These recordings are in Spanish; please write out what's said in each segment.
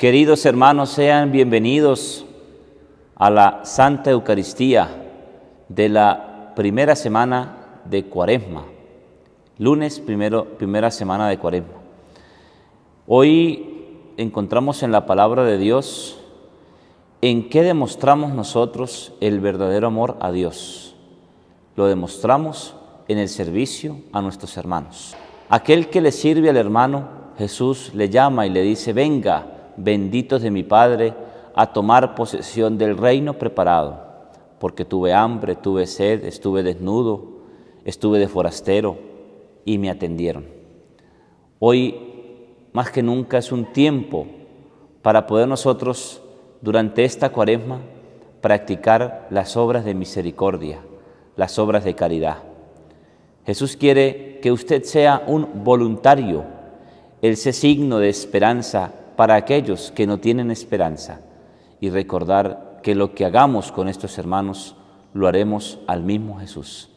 Queridos hermanos, sean bienvenidos a la Santa Eucaristía de la primera semana de Cuaresma, lunes primero, primera semana de Cuaresma. Hoy encontramos en la palabra de Dios en qué demostramos nosotros el verdadero amor a Dios. Lo demostramos en el servicio a nuestros hermanos. Aquel que le sirve al hermano, Jesús le llama y le dice, venga, benditos de mi Padre, a tomar posesión del reino preparado, porque tuve hambre, tuve sed, estuve desnudo, estuve de forastero y me atendieron. Hoy, más que nunca, es un tiempo para poder nosotros, durante esta cuaresma, practicar las obras de misericordia, las obras de caridad. Jesús quiere que usted sea un voluntario. ese signo de esperanza para aquellos que no tienen esperanza y recordar que lo que hagamos con estos hermanos lo haremos al mismo Jesús.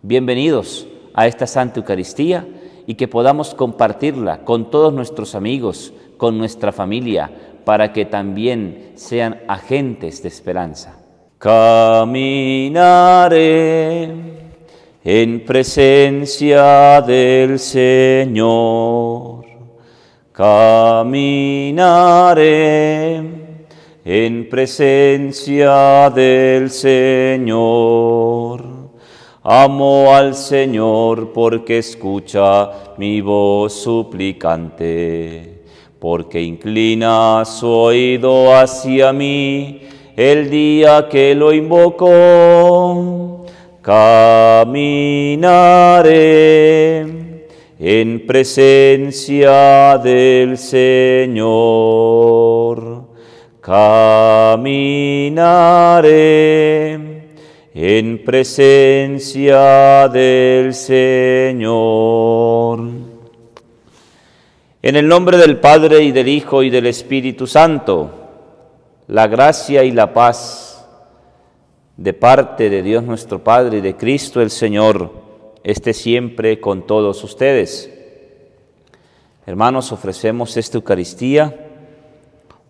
Bienvenidos a esta Santa Eucaristía y que podamos compartirla con todos nuestros amigos, con nuestra familia, para que también sean agentes de esperanza. Caminaré en presencia del Señor caminaré en presencia del Señor. Amo al Señor porque escucha mi voz suplicante, porque inclina su oído hacia mí el día que lo invocó. Caminaré en presencia del Señor. Caminaré en presencia del Señor. En el nombre del Padre y del Hijo y del Espíritu Santo, la gracia y la paz de parte de Dios nuestro Padre y de Cristo el Señor esté siempre con todos ustedes. Hermanos, ofrecemos esta Eucaristía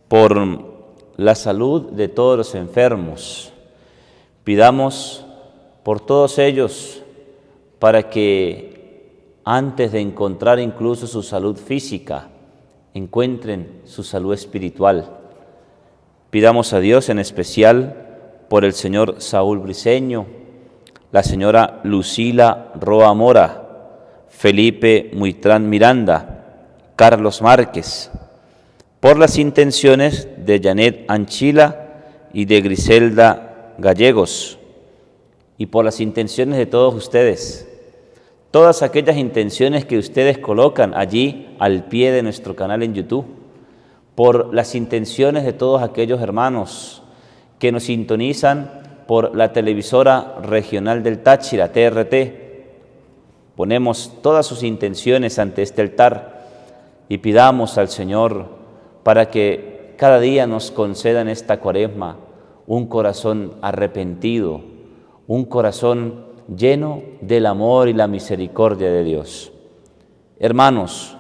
por la salud de todos los enfermos. Pidamos por todos ellos para que antes de encontrar incluso su salud física, encuentren su salud espiritual. Pidamos a Dios en especial por el señor Saúl Briseño, la señora Lucila Roa Mora, Felipe Muitrán Miranda, Carlos Márquez, por las intenciones de Janet Anchila y de Griselda Gallegos, y por las intenciones de todos ustedes. Todas aquellas intenciones que ustedes colocan allí al pie de nuestro canal en YouTube, por las intenciones de todos aquellos hermanos que nos sintonizan por la televisora regional del Táchira, TRT. Ponemos todas sus intenciones ante este altar y pidamos al Señor para que cada día nos conceda en esta cuaresma un corazón arrepentido, un corazón lleno del amor y la misericordia de Dios. Hermanos,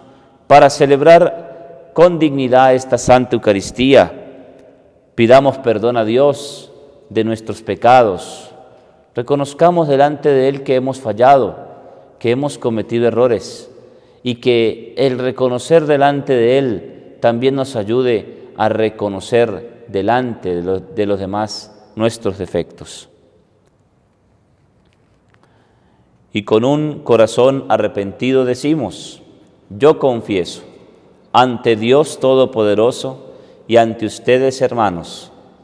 para celebrar con dignidad esta Santa Eucaristía, pidamos perdón a Dios de nuestros pecados. Reconozcamos delante de Él que hemos fallado, que hemos cometido errores y que el reconocer delante de Él también nos ayude a reconocer delante de los, de los demás nuestros defectos. Y con un corazón arrepentido decimos, yo confieso ante Dios Todopoderoso y ante ustedes hermanos,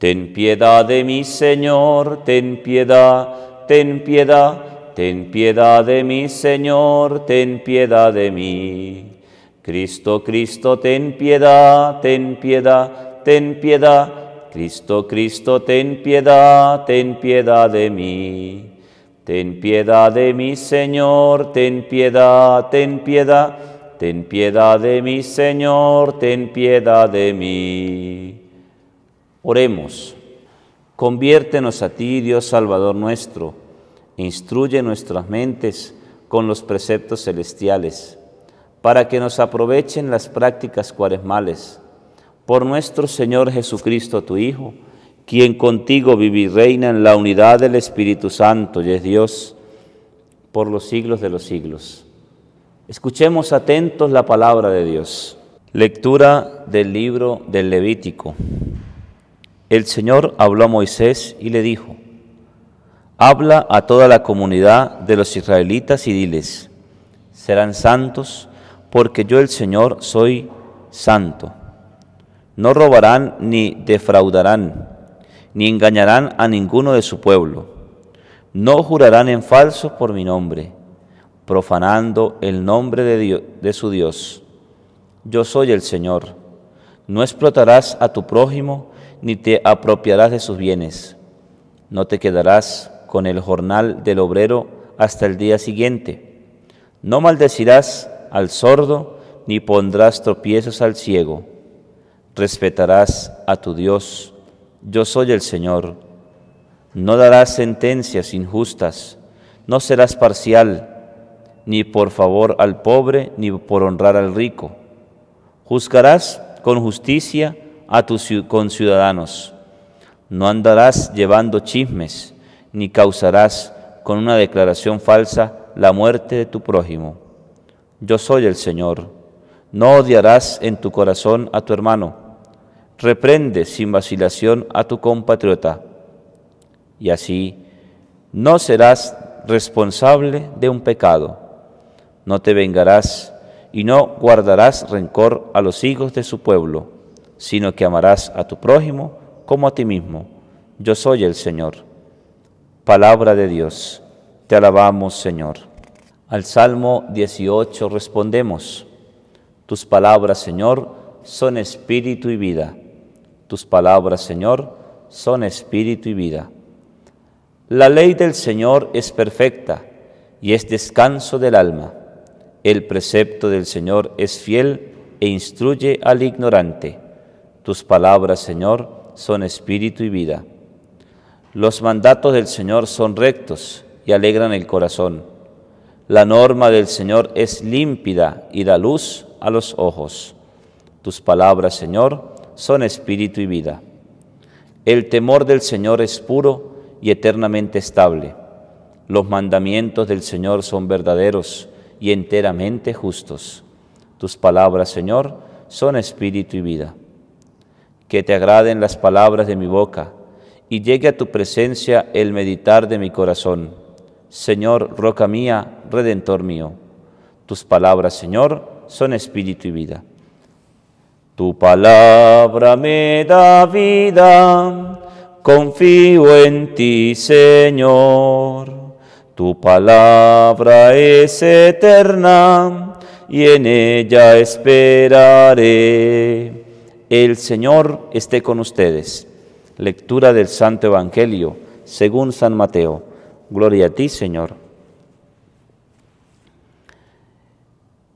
Ten piedad de mi, Señor, ten piedad, ten piedad, ten piedad de mi, Señor, ten piedad de mí. Cristo, Cristo, ten piedad, ten piedad, ten piedad. Cristo, Cristo, ten piedad, ten piedad de mí. Ten piedad de mi, Señor, ten piedad, ten piedad. Ten piedad de mi, Señor, ten piedad de mí. Oremos. Conviértenos a ti, Dios Salvador nuestro. Instruye nuestras mentes con los preceptos celestiales, para que nos aprovechen las prácticas cuaresmales. Por nuestro Señor Jesucristo, tu Hijo, quien contigo vive y reina en la unidad del Espíritu Santo y es Dios por los siglos de los siglos. Escuchemos atentos la palabra de Dios. Lectura del libro del Levítico. El Señor habló a Moisés y le dijo, Habla a toda la comunidad de los israelitas y diles, serán santos porque yo el Señor soy santo. No robarán ni defraudarán, ni engañarán a ninguno de su pueblo. No jurarán en falso por mi nombre, profanando el nombre de, de su Dios. Yo soy el Señor. No explotarás a tu prójimo ni te apropiarás de sus bienes. No te quedarás con el jornal del obrero hasta el día siguiente. No maldecirás al sordo, ni pondrás tropiezos al ciego. Respetarás a tu Dios. Yo soy el Señor. No darás sentencias injustas. No serás parcial, ni por favor al pobre, ni por honrar al rico. Juzgarás con justicia a tus conciudadanos. No andarás llevando chismes, ni causarás con una declaración falsa la muerte de tu prójimo. Yo soy el Señor. No odiarás en tu corazón a tu hermano. Reprende sin vacilación a tu compatriota. Y así no serás responsable de un pecado. No te vengarás y no guardarás rencor a los hijos de su pueblo sino que amarás a tu prójimo como a ti mismo. Yo soy el Señor. Palabra de Dios. Te alabamos, Señor. Al Salmo 18 respondemos. Tus palabras, Señor, son espíritu y vida. Tus palabras, Señor, son espíritu y vida. La ley del Señor es perfecta y es descanso del alma. El precepto del Señor es fiel e instruye al ignorante. Tus palabras, Señor, son espíritu y vida. Los mandatos del Señor son rectos y alegran el corazón. La norma del Señor es límpida y da luz a los ojos. Tus palabras, Señor, son espíritu y vida. El temor del Señor es puro y eternamente estable. Los mandamientos del Señor son verdaderos y enteramente justos. Tus palabras, Señor, son espíritu y vida que te agraden las palabras de mi boca y llegue a tu presencia el meditar de mi corazón. Señor, roca mía, redentor mío. Tus palabras, Señor, son espíritu y vida. Tu palabra me da vida, confío en ti, Señor. Tu palabra es eterna y en ella esperaré. El Señor esté con ustedes. Lectura del Santo Evangelio según San Mateo. Gloria a ti, Señor.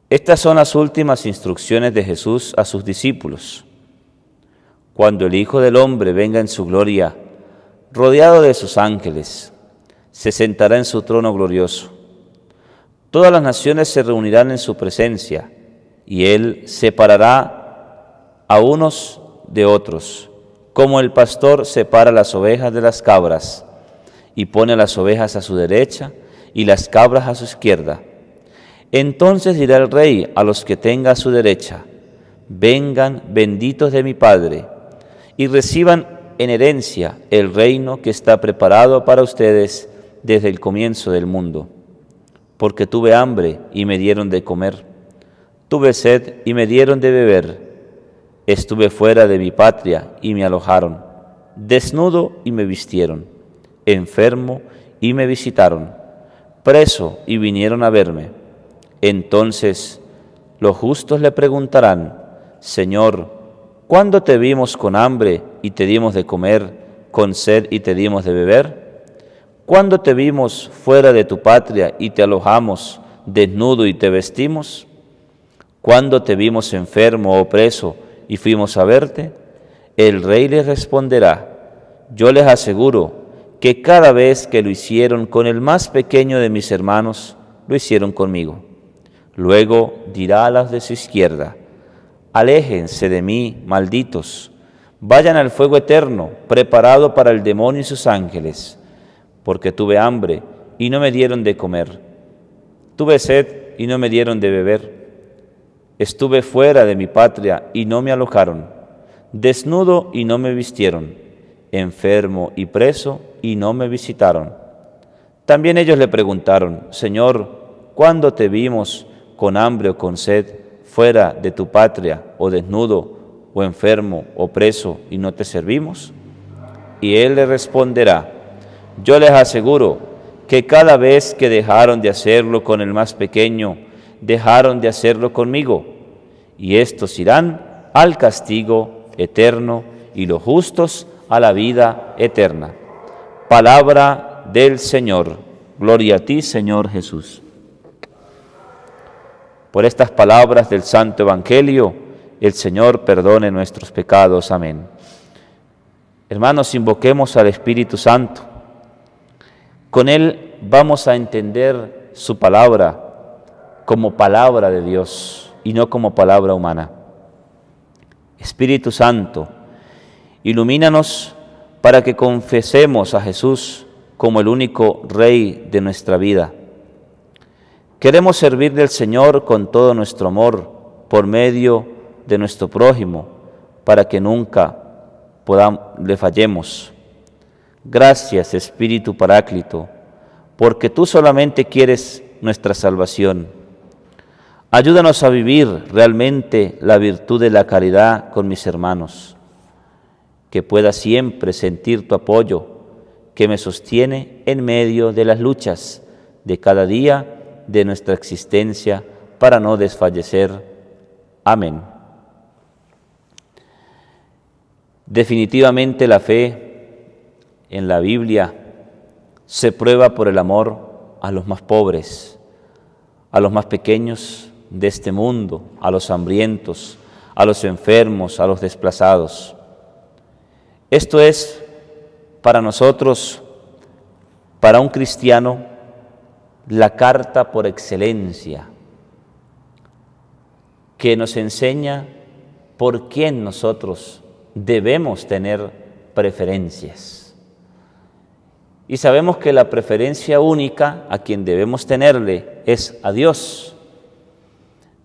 Estas son las últimas instrucciones de Jesús a sus discípulos. Cuando el Hijo del Hombre venga en su gloria, rodeado de sus ángeles, se sentará en su trono glorioso. Todas las naciones se reunirán en su presencia y Él separará a unos de otros, como el pastor separa las ovejas de las cabras y pone las ovejas a su derecha y las cabras a su izquierda. Entonces dirá el rey a los que tenga a su derecha, vengan benditos de mi Padre, y reciban en herencia el reino que está preparado para ustedes desde el comienzo del mundo. Porque tuve hambre y me dieron de comer, tuve sed y me dieron de beber Estuve fuera de mi patria y me alojaron, desnudo y me vistieron, enfermo y me visitaron, preso y vinieron a verme. Entonces los justos le preguntarán, Señor, ¿cuándo te vimos con hambre y te dimos de comer, con sed y te dimos de beber? ¿Cuándo te vimos fuera de tu patria y te alojamos, desnudo y te vestimos? ¿Cuándo te vimos enfermo o preso y fuimos a verte? El rey les responderá, yo les aseguro que cada vez que lo hicieron con el más pequeño de mis hermanos, lo hicieron conmigo. Luego dirá a las de su izquierda, aléjense de mí, malditos, vayan al fuego eterno, preparado para el demonio y sus ángeles, porque tuve hambre y no me dieron de comer, tuve sed y no me dieron de beber Estuve fuera de mi patria y no me alojaron, desnudo y no me vistieron, enfermo y preso y no me visitaron. También ellos le preguntaron, Señor, ¿cuándo te vimos con hambre o con sed, fuera de tu patria, o desnudo, o enfermo, o preso, y no te servimos? Y él le responderá, yo les aseguro que cada vez que dejaron de hacerlo con el más pequeño, dejaron de hacerlo conmigo, y estos irán al castigo eterno y los justos a la vida eterna. Palabra del Señor. Gloria a ti, Señor Jesús. Por estas palabras del Santo Evangelio, el Señor perdone nuestros pecados. Amén. Hermanos, invoquemos al Espíritu Santo. Con Él vamos a entender su palabra como palabra de Dios y no como palabra humana. Espíritu Santo, ilumínanos para que confesemos a Jesús como el único Rey de nuestra vida. Queremos servirle al Señor con todo nuestro amor por medio de nuestro prójimo, para que nunca le fallemos. Gracias Espíritu Paráclito, porque tú solamente quieres nuestra salvación. Ayúdanos a vivir realmente la virtud de la caridad con mis hermanos, que pueda siempre sentir tu apoyo que me sostiene en medio de las luchas de cada día de nuestra existencia para no desfallecer. Amén. Definitivamente la fe en la Biblia se prueba por el amor a los más pobres, a los más pequeños, de este mundo, a los hambrientos, a los enfermos, a los desplazados. Esto es para nosotros, para un cristiano, la carta por excelencia que nos enseña por quién nosotros debemos tener preferencias. Y sabemos que la preferencia única a quien debemos tenerle es a Dios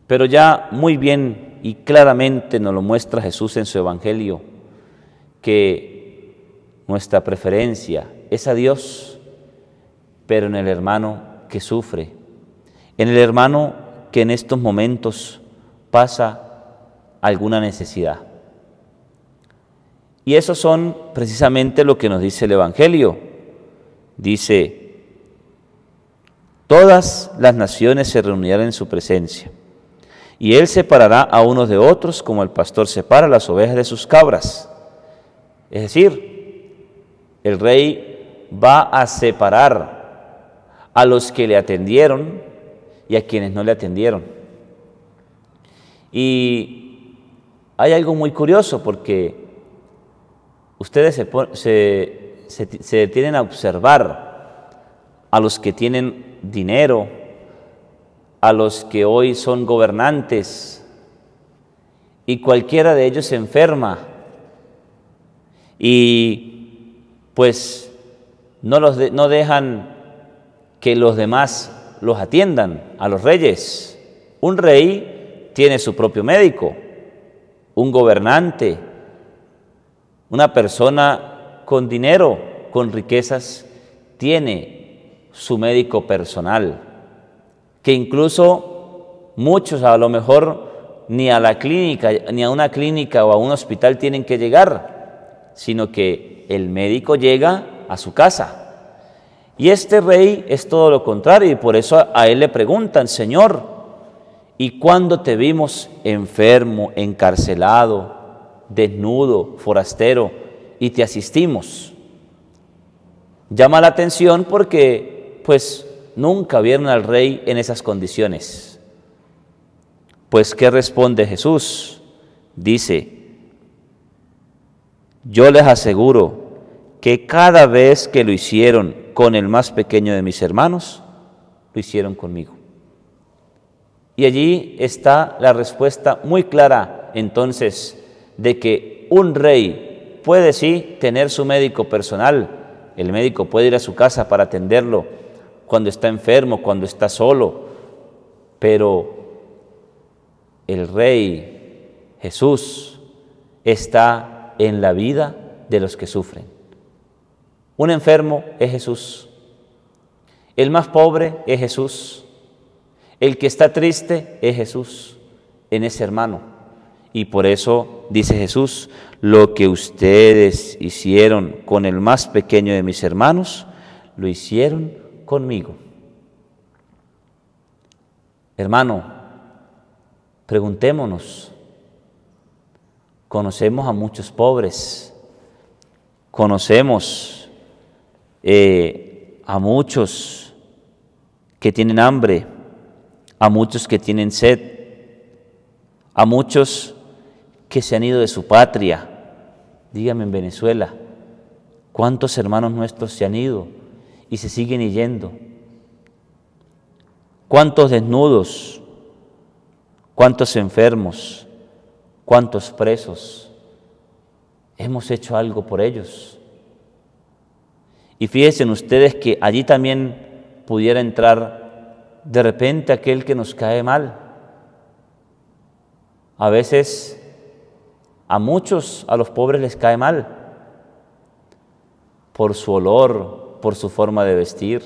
pero ya muy bien y claramente nos lo muestra Jesús en su Evangelio, que nuestra preferencia es a Dios, pero en el hermano que sufre, en el hermano que en estos momentos pasa alguna necesidad. Y eso son precisamente lo que nos dice el Evangelio. Dice, todas las naciones se reunirán en su presencia y él separará a unos de otros como el pastor separa las ovejas de sus cabras. Es decir, el rey va a separar a los que le atendieron y a quienes no le atendieron. Y hay algo muy curioso porque ustedes se, detienen a observar a los que tienen dinero, a los que hoy son gobernantes y cualquiera de ellos se enferma y pues no, los no dejan que los demás los atiendan a los reyes. Un rey tiene su propio médico, un gobernante, una persona con dinero, con riquezas, tiene su médico personal incluso muchos a lo mejor ni a la clínica, ni a una clínica o a un hospital tienen que llegar, sino que el médico llega a su casa. Y este rey es todo lo contrario y por eso a él le preguntan, Señor, ¿y cuándo te vimos enfermo, encarcelado, desnudo, forastero y te asistimos? Llama la atención porque pues nunca vieron al rey en esas condiciones. Pues ¿qué responde Jesús? Dice, yo les aseguro que cada vez que lo hicieron con el más pequeño de mis hermanos, lo hicieron conmigo. Y allí está la respuesta muy clara entonces de que un rey puede sí tener su médico personal, el médico puede ir a su casa para atenderlo, cuando está enfermo, cuando está solo. Pero el Rey Jesús está en la vida de los que sufren. Un enfermo es Jesús. El más pobre es Jesús. El que está triste es Jesús, en ese hermano. Y por eso dice Jesús, lo que ustedes hicieron con el más pequeño de mis hermanos, lo hicieron conmigo. Hermano, preguntémonos, conocemos a muchos pobres, conocemos eh, a muchos que tienen hambre, a muchos que tienen sed, a muchos que se han ido de su patria. Dígame en Venezuela, ¿cuántos hermanos nuestros se han ido? y se siguen yendo. ¿Cuántos desnudos? ¿Cuántos enfermos? ¿Cuántos presos? Hemos hecho algo por ellos. Y fíjense ustedes que allí también pudiera entrar de repente aquel que nos cae mal. A veces a muchos, a los pobres les cae mal por su olor, por su forma de vestir.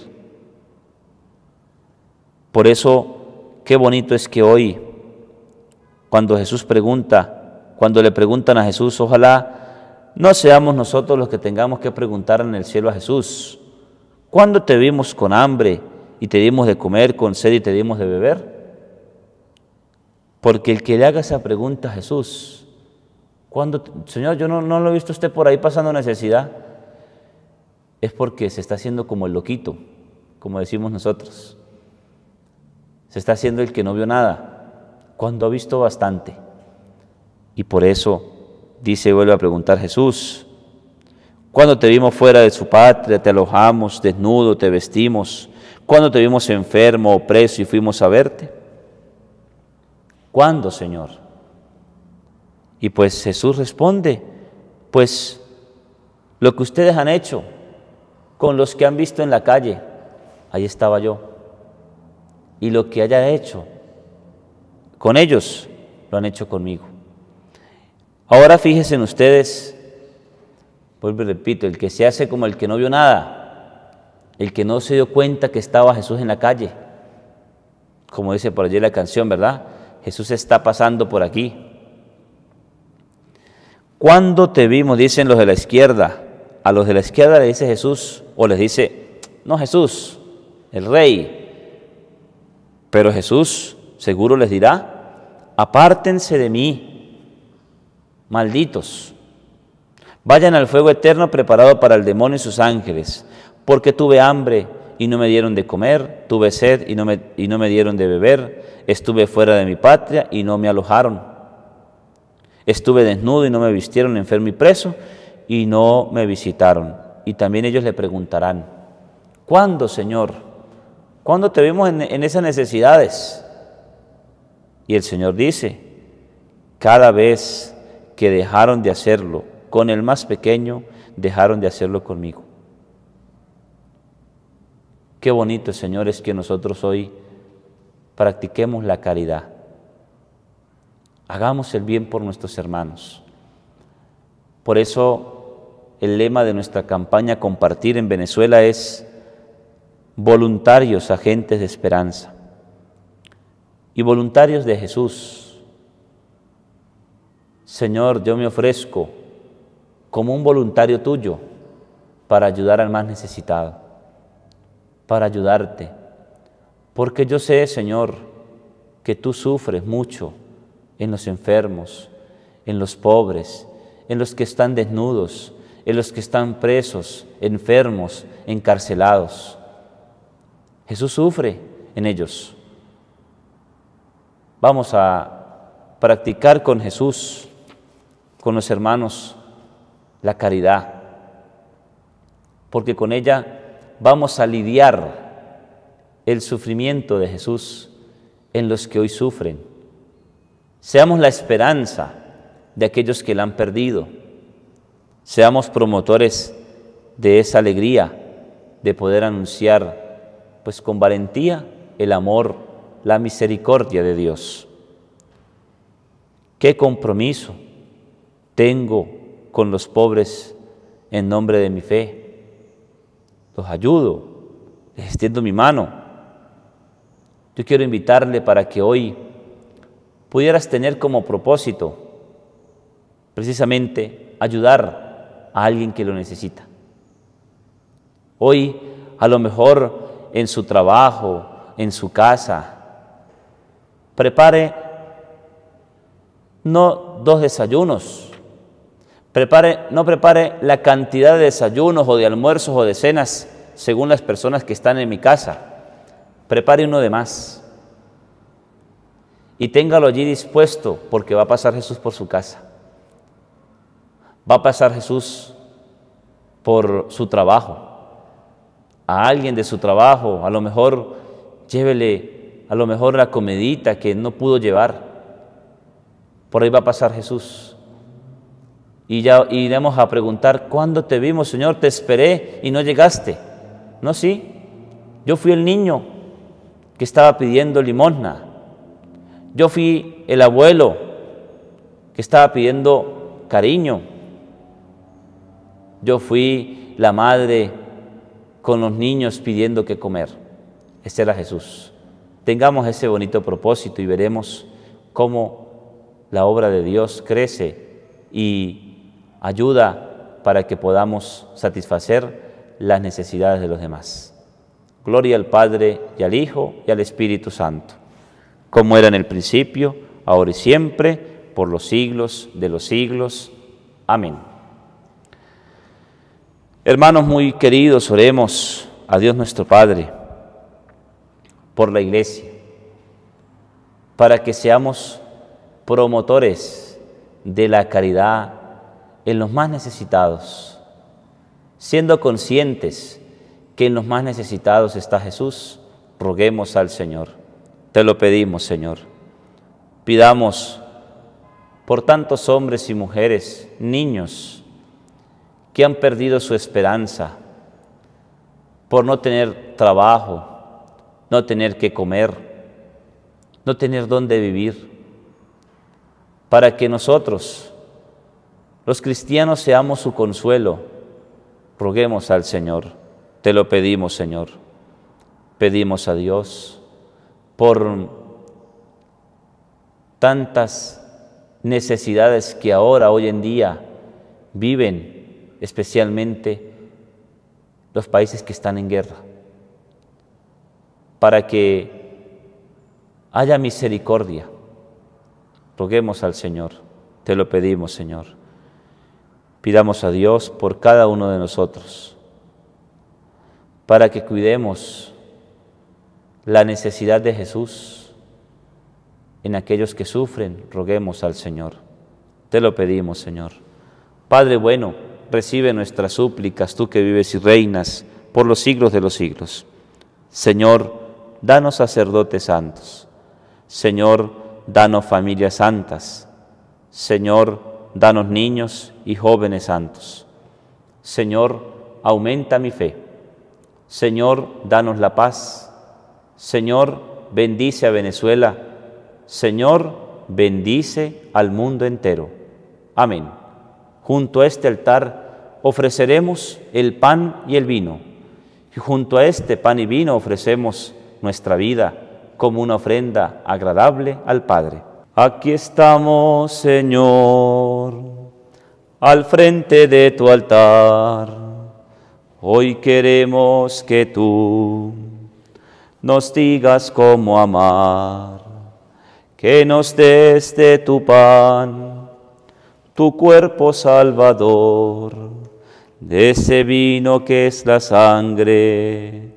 Por eso, qué bonito es que hoy, cuando Jesús pregunta, cuando le preguntan a Jesús, ojalá no seamos nosotros los que tengamos que preguntar en el cielo a Jesús, ¿cuándo te vimos con hambre y te dimos de comer, con sed y te dimos de beber? Porque el que le haga esa pregunta a Jesús, cuando, Señor, yo no, no lo he visto usted por ahí pasando necesidad es porque se está haciendo como el loquito, como decimos nosotros. Se está haciendo el que no vio nada, cuando ha visto bastante. Y por eso dice y vuelve a preguntar Jesús, cuando te vimos fuera de su patria, te alojamos desnudo, te vestimos, cuando te vimos enfermo o preso y fuimos a verte. ¿Cuándo, Señor? Y pues Jesús responde, pues lo que ustedes han hecho, con los que han visto en la calle. Ahí estaba yo. Y lo que haya hecho con ellos, lo han hecho conmigo. Ahora fíjense en ustedes, vuelvo y repito, el que se hace como el que no vio nada, el que no se dio cuenta que estaba Jesús en la calle, como dice por allí la canción, ¿verdad? Jesús está pasando por aquí. ¿Cuándo te vimos? Dicen los de la izquierda a los de la izquierda le dice Jesús o les dice, no Jesús, el rey. Pero Jesús seguro les dirá, apártense de mí, malditos. Vayan al fuego eterno preparado para el demonio y sus ángeles, porque tuve hambre y no me dieron de comer, tuve sed y no me, y no me dieron de beber, estuve fuera de mi patria y no me alojaron, estuve desnudo y no me vistieron, enfermo y preso y no me visitaron. Y también ellos le preguntarán, ¿cuándo, Señor? ¿Cuándo te vimos en, esas necesidades? Y el Señor dice, cada vez que dejaron de hacerlo con el más pequeño, dejaron de hacerlo conmigo. Qué bonito, Señor, es que nosotros hoy practiquemos la caridad. Hagamos el bien por nuestros hermanos. Por eso el lema de nuestra campaña Compartir en Venezuela es voluntarios, agentes de esperanza y voluntarios de Jesús. Señor, yo me ofrezco como un voluntario tuyo para ayudar al más necesitado, para ayudarte, porque yo sé, Señor, que tú sufres mucho en los enfermos, en los pobres, en los que están desnudos, en los que están presos, enfermos, encarcelados. Jesús sufre en ellos. Vamos a practicar con Jesús, con los hermanos, la caridad, porque con ella vamos a lidiar el sufrimiento de Jesús en los que hoy sufren. Seamos la esperanza de aquellos que la han perdido Seamos promotores de esa alegría de poder anunciar pues con valentía el amor, la misericordia de Dios. ¿Qué compromiso tengo con los pobres en nombre de mi fe? Los ayudo, les extiendo mi mano. Yo quiero invitarle para que hoy pudieras tener como propósito precisamente ayudar a alguien que lo necesita. Hoy, a lo mejor en su trabajo, en su casa, prepare no dos desayunos, prepare, no prepare la cantidad de desayunos o de almuerzos o de cenas según las personas que están en mi casa, prepare uno de más y téngalo allí dispuesto porque va a pasar Jesús por su casa. Va a pasar Jesús por su trabajo. A alguien de su trabajo, a lo mejor llévele, a lo mejor la comedita que no pudo llevar. Por ahí va a pasar Jesús. Y ya iremos a preguntar, ¿cuándo te vimos, Señor? Te esperé y no llegaste. No, sí. Yo fui el niño que estaba pidiendo limosna. Yo fui el abuelo que estaba pidiendo cariño. Yo fui la madre con los niños pidiendo que comer. Este era Jesús. Tengamos ese bonito propósito y veremos cómo la obra de Dios crece y ayuda para que podamos satisfacer las necesidades de los demás. Gloria al Padre y al Hijo y al Espíritu Santo, como era en el principio, ahora y siempre, por los siglos de los siglos. Amén. Hermanos muy queridos, oremos a Dios nuestro Padre por la iglesia, para que seamos promotores de la caridad en los más necesitados, siendo conscientes que en los más necesitados está Jesús, roguemos al Señor. Te lo pedimos, Señor. Pidamos por tantos hombres y mujeres, niños, que han perdido su esperanza por no tener trabajo, no tener que comer, no tener dónde vivir, para que nosotros, los cristianos, seamos su consuelo. Roguemos al Señor, te lo pedimos Señor, pedimos a Dios por tantas necesidades que ahora, hoy en día, viven especialmente los países que están en guerra, para que haya misericordia. Roguemos al Señor, te lo pedimos Señor. Pidamos a Dios por cada uno de nosotros, para que cuidemos la necesidad de Jesús en aquellos que sufren, roguemos al Señor. Te lo pedimos, Señor. Padre bueno, recibe nuestras súplicas, tú que vives y reinas por los siglos de los siglos. Señor, danos sacerdotes santos. Señor, danos familias santas. Señor, danos niños y jóvenes santos. Señor, aumenta mi fe. Señor, danos la paz. Señor, bendice a Venezuela. Señor, bendice al mundo entero. Amén. Junto a este altar, ofreceremos el pan y el vino. Y junto a este pan y vino ofrecemos nuestra vida como una ofrenda agradable al Padre. Aquí estamos, Señor, al frente de tu altar. Hoy queremos que tú nos digas cómo amar, que nos des de tu pan, tu cuerpo salvador de ese vino que es la sangre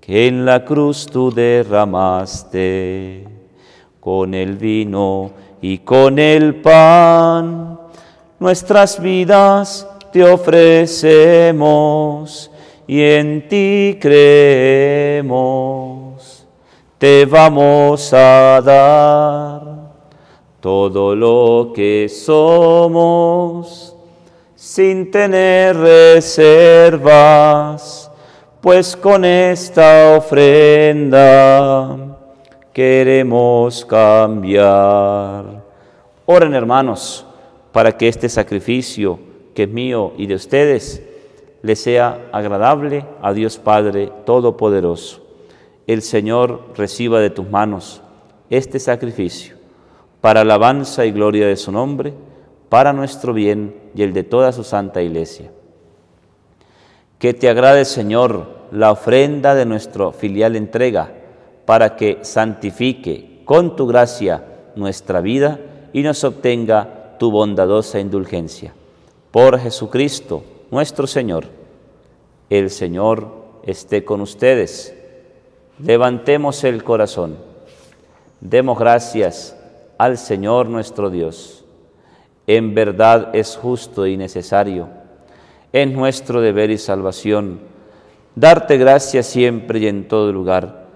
que en la cruz tú derramaste. Con el vino y con el pan nuestras vidas te ofrecemos y en ti creemos. Te vamos a dar todo lo que somos sin tener reservas, pues con esta ofrenda queremos cambiar. Oren hermanos, para que este sacrificio que es mío y de ustedes le sea agradable a Dios Padre Todopoderoso. El Señor reciba de tus manos este sacrificio para alabanza y gloria de su nombre para nuestro bien y el de toda su santa iglesia. Que te agrade, Señor, la ofrenda de nuestro filial entrega, para que santifique con tu gracia nuestra vida y nos obtenga tu bondadosa indulgencia. Por Jesucristo, nuestro Señor. El Señor esté con ustedes. Levantemos el corazón. Demos gracias al Señor nuestro Dios en verdad es justo y necesario, es nuestro deber y salvación, darte gracias siempre y en todo lugar.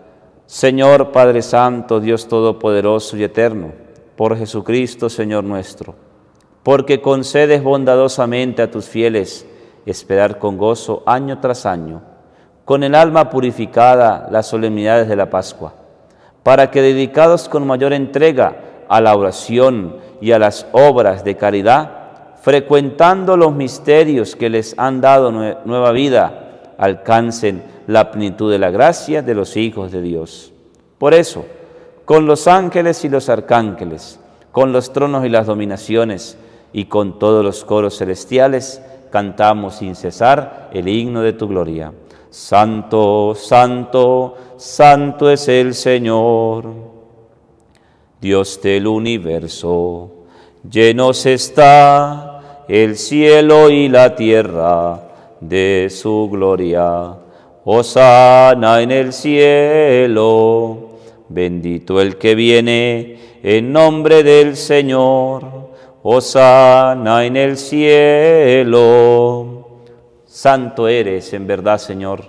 Señor Padre Santo, Dios Todopoderoso y Eterno, por Jesucristo, Señor nuestro, porque concedes bondadosamente a tus fieles esperar con gozo año tras año, con el alma purificada las solemnidades de la Pascua, para que dedicados con mayor entrega a la oración, y a las obras de caridad, frecuentando los misterios que les han dado nueva vida, alcancen la plenitud de la gracia de los hijos de Dios. Por eso, con los ángeles y los arcángeles, con los tronos y las dominaciones, y con todos los coros celestiales, cantamos sin cesar el himno de tu gloria. Santo, santo, santo es el Señor. Dios del universo, llenos está el cielo y la tierra de su gloria. Osana en el cielo, bendito el que viene en nombre del Señor. Osana en el cielo. Santo eres en verdad, Señor,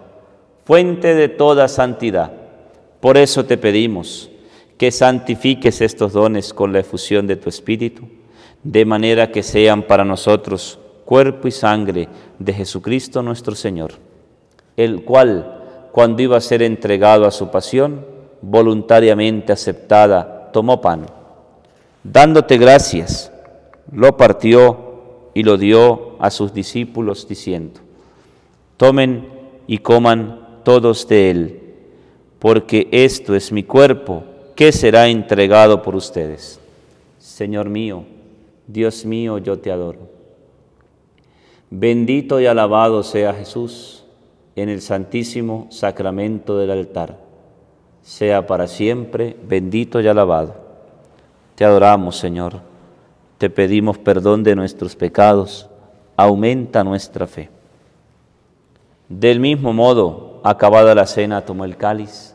fuente de toda santidad. Por eso te pedimos que santifiques estos dones con la efusión de tu Espíritu, de manera que sean para nosotros cuerpo y sangre de Jesucristo nuestro Señor, el cual, cuando iba a ser entregado a su pasión, voluntariamente aceptada, tomó pan. Dándote gracias, lo partió y lo dio a sus discípulos diciendo, tomen y coman todos de él, porque esto es mi cuerpo que será entregado por ustedes. Señor mío, Dios mío, yo te adoro. Bendito y alabado sea Jesús en el santísimo sacramento del altar. Sea para siempre bendito y alabado. Te adoramos, Señor. Te pedimos perdón de nuestros pecados. Aumenta nuestra fe. Del mismo modo, acabada la cena, tomó el cáliz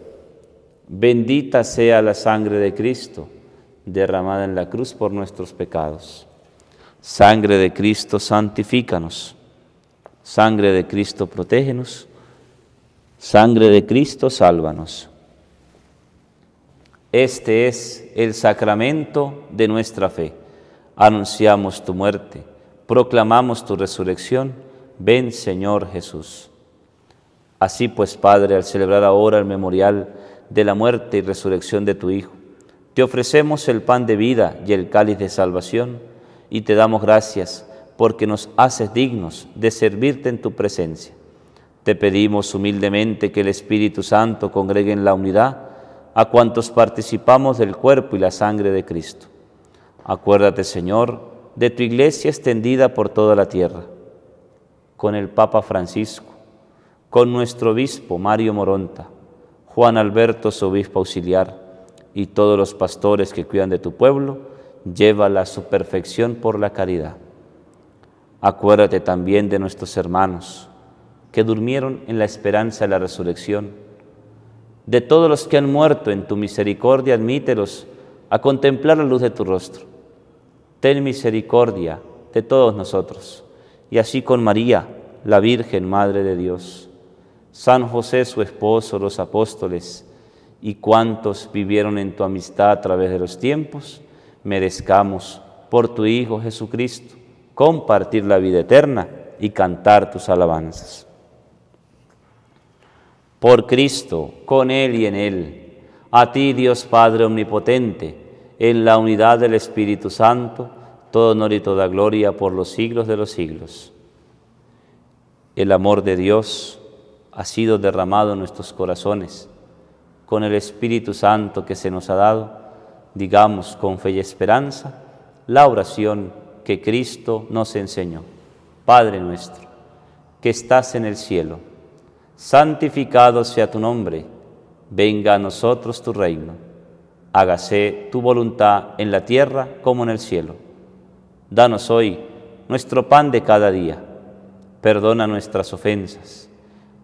Bendita sea la sangre de Cristo, derramada en la cruz por nuestros pecados. Sangre de Cristo, santifícanos. Sangre de Cristo, protégenos. Sangre de Cristo, sálvanos. Este es el sacramento de nuestra fe. Anunciamos tu muerte, proclamamos tu resurrección. Ven, Señor Jesús. Así pues, Padre, al celebrar ahora el memorial, de la muerte y resurrección de tu Hijo. Te ofrecemos el pan de vida y el cáliz de salvación y te damos gracias porque nos haces dignos de servirte en tu presencia. Te pedimos humildemente que el Espíritu Santo congregue en la unidad a cuantos participamos del cuerpo y la sangre de Cristo. Acuérdate, Señor, de tu iglesia extendida por toda la tierra, con el Papa Francisco, con nuestro obispo Mario Moronta, Juan Alberto, su obispo auxiliar, y todos los pastores que cuidan de tu pueblo, llévala a su perfección por la caridad. Acuérdate también de nuestros hermanos que durmieron en la esperanza de la resurrección, de todos los que han muerto en tu misericordia, admítelos a contemplar la luz de tu rostro. Ten misericordia de todos nosotros, y así con María, la Virgen Madre de Dios San José, su esposo, los apóstoles y cuantos vivieron en tu amistad a través de los tiempos, merezcamos por tu Hijo Jesucristo compartir la vida eterna y cantar tus alabanzas. Por Cristo, con Él y en Él, a ti Dios Padre Omnipotente, en la unidad del Espíritu Santo, todo honor y toda gloria por los siglos de los siglos. El amor de Dios ha sido derramado en nuestros corazones. Con el Espíritu Santo que se nos ha dado, digamos con fe y esperanza, la oración que Cristo nos enseñó. Padre nuestro, que estás en el cielo, santificado sea tu nombre, venga a nosotros tu reino, hágase tu voluntad en la tierra como en el cielo. Danos hoy nuestro pan de cada día, perdona nuestras ofensas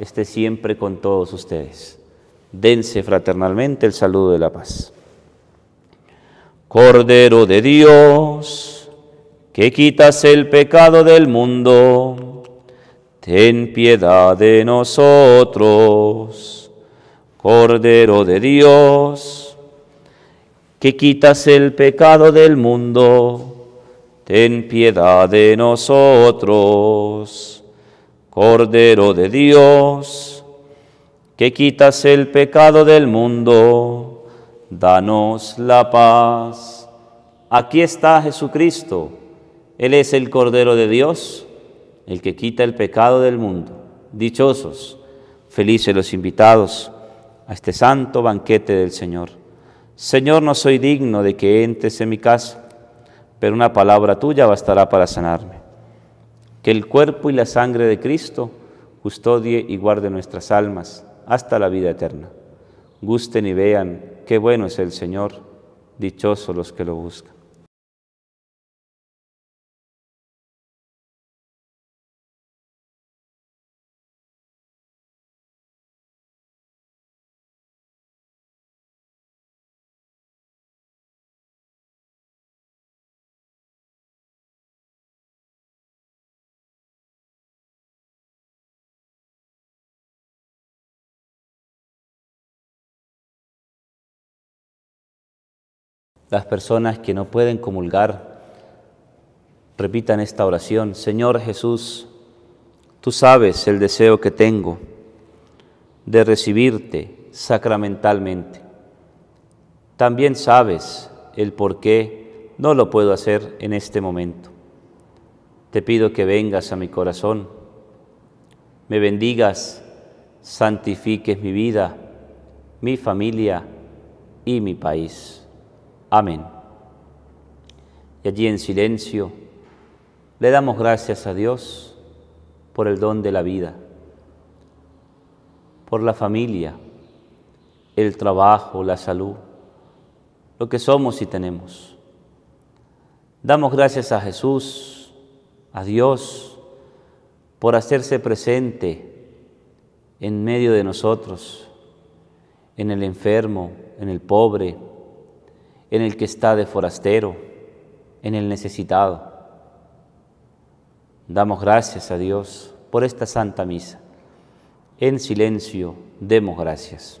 esté siempre con todos ustedes. Dense fraternalmente el saludo de la paz. Cordero de Dios, que quitas el pecado del mundo, ten piedad de nosotros. Cordero de Dios, que quitas el pecado del mundo, ten piedad de nosotros. Cordero de Dios, que quitas el pecado del mundo, danos la paz. Aquí está Jesucristo. Él es el Cordero de Dios, el que quita el pecado del mundo. Dichosos, felices los invitados a este santo banquete del Señor. Señor, no soy digno de que entres en mi casa, pero una palabra tuya bastará para sanarme. Que el cuerpo y la sangre de Cristo custodie y guarde nuestras almas hasta la vida eterna. Gusten y vean qué bueno es el Señor, dichosos los que lo buscan. Las personas que no pueden comulgar, repitan esta oración. Señor Jesús, tú sabes el deseo que tengo de recibirte sacramentalmente. También sabes el por qué no lo puedo hacer en este momento. Te pido que vengas a mi corazón, me bendigas, santifiques mi vida, mi familia y mi país. Amén. Y allí en silencio le damos gracias a Dios por el don de la vida, por la familia, el trabajo, la salud, lo que somos y tenemos. Damos gracias a Jesús, a Dios, por hacerse presente en medio de nosotros, en el enfermo, en el pobre, en el que está de forastero, en el necesitado. Damos gracias a Dios por esta santa misa. En silencio, demos gracias.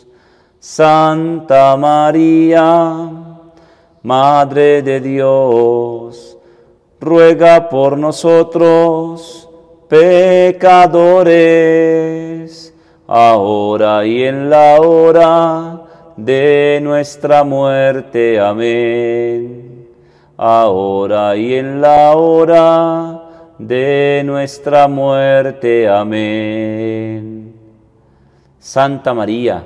Santa María, Madre de Dios, ruega por nosotros, pecadores, ahora y en la hora de nuestra muerte. Amén. Ahora y en la hora de nuestra muerte. Amén. Santa María,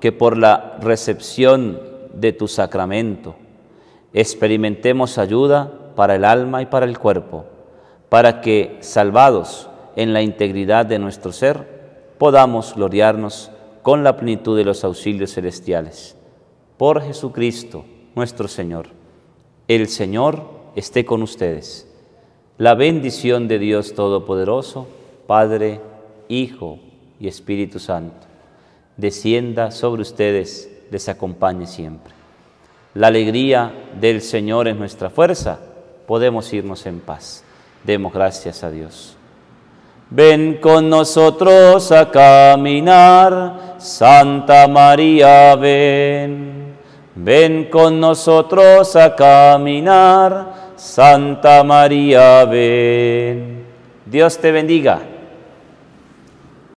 que por la recepción de tu sacramento experimentemos ayuda para el alma y para el cuerpo, para que, salvados en la integridad de nuestro ser, podamos gloriarnos con la plenitud de los auxilios celestiales. Por Jesucristo nuestro Señor. El Señor esté con ustedes. La bendición de Dios Todopoderoso, Padre, Hijo y Espíritu Santo descienda sobre ustedes, les acompañe siempre. La alegría del Señor es nuestra fuerza, podemos irnos en paz. Demos gracias a Dios. Ven con nosotros a caminar, Santa María, ven. Ven con nosotros a caminar, Santa María, ven. Dios te bendiga.